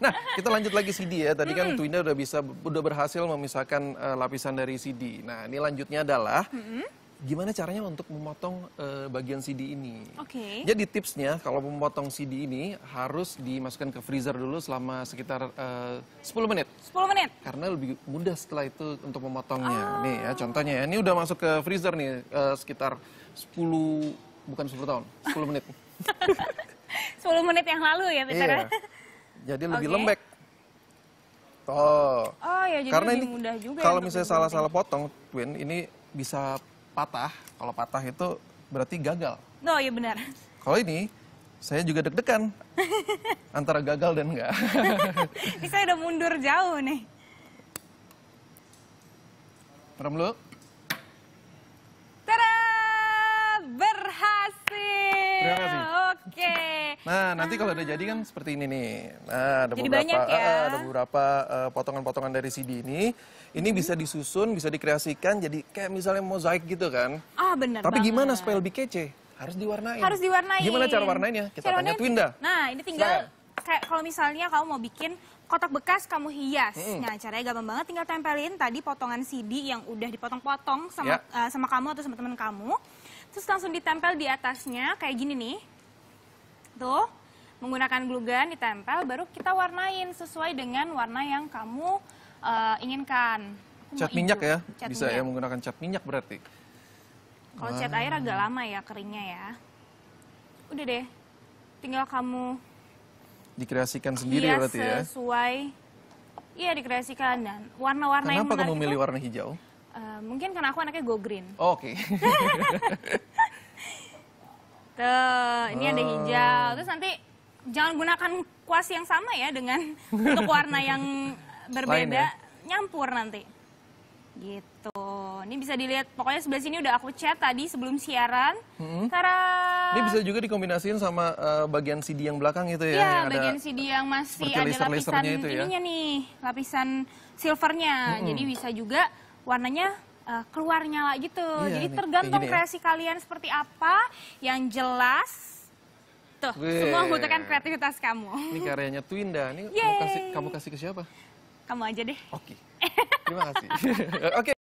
nah, kita lanjut lagi CD ya. Tadi kan mm Twinda udah bisa udah berhasil memisahkan uh, lapisan dari CD. Nah, ini lanjutnya adalah gimana caranya untuk memotong uh, bagian CD ini. Oke. Okay. Jadi tipsnya kalau memotong CD ini harus dimasukkan ke freezer dulu selama sekitar eh, uh, 10 menit. 10 menit. Karena lebih mudah setelah itu untuk memotongnya. Oh. Nih ya oh. contohnya ya. Ini udah masuk ke freezer nih uh, sekitar 10 bukan 10 tahun, 10 menit. 10 menit yang lalu ya, Peter. Iya jadi okay. lebih lembek. Oh. Oh ya jadi Karena lebih ini, mudah juga. Ya kalau misalnya salah-salah ya. potong, Twin, ini bisa patah. Kalau patah itu berarti gagal. No, ya iya benar. Kalau ini saya juga deg-degan antara gagal dan enggak. ini saya udah mundur jauh nih. Merem lu. Tada! Berhasil. Terima kasih. Oke. Okay. Nah, ah. nanti ah. kalau udah jadi kan seperti ini nih. Nah, ada jadi beberapa banyak ya. ah, ada beberapa eh, potongan-potongan uh, dari CD ini. Ini hmm. bisa mm-hmm. disusun, bisa dikreasikan jadi kayak misalnya mozaik gitu kan. Ah, benar Tapi banget. gimana supaya lebih kece? Harus diwarnain. Harus diwarnain. Gimana cara warnainnya? Kita cara tanya Twinda. Nah, ini tinggal Saya. kayak kalau misalnya kamu mau bikin kotak bekas kamu hias. -hmm. Nah, caranya gampang banget tinggal tempelin tadi potongan CD yang udah dipotong-potong sama yeah. Ya. uh, sama kamu atau sama teman kamu. Terus langsung ditempel di atasnya kayak gini nih tuh menggunakan glue gun ditempel baru kita warnain sesuai dengan warna yang kamu uh, inginkan. Aku cat minyak ya, cat bisa ya minyak. ya menggunakan cat minyak berarti. Kalau cat air agak lama ya keringnya ya. Udah deh, tinggal kamu dikreasikan sendiri iya, berarti ya. sesuai, iya dikreasikan dan warna-warna yang Kenapa kamu milih warna hijau? Uh, mungkin karena aku anaknya go green. Oh, Oke. Okay. Tuh, ini oh. ada hijau. Terus nanti jangan gunakan kuas yang sama ya dengan untuk warna yang ya. berbeda. Ya? Nyampur nanti. Gitu. Ini bisa dilihat, pokoknya sebelah sini udah aku cat tadi sebelum siaran. Hmm. Tara. Ini bisa juga dikombinasikan sama uh, bagian CD yang belakang itu ya? Iya, bagian ada, CD yang masih ada laser lapisan itu ya? nih, lapisan silvernya. Hmm. Jadi bisa juga warnanya uh, eh, keluar nyala gitu. Iya, Jadi nih, tergantung gini, ya. kreasi ya. kalian seperti apa yang jelas Tuh, Wee. semua membutuhkan kreativitas kamu. Ini karyanya Twinda. Ini kamu kasih, kamu kasih ke siapa? Kamu aja deh. Oke. Okay. Terima kasih. Oke. okay.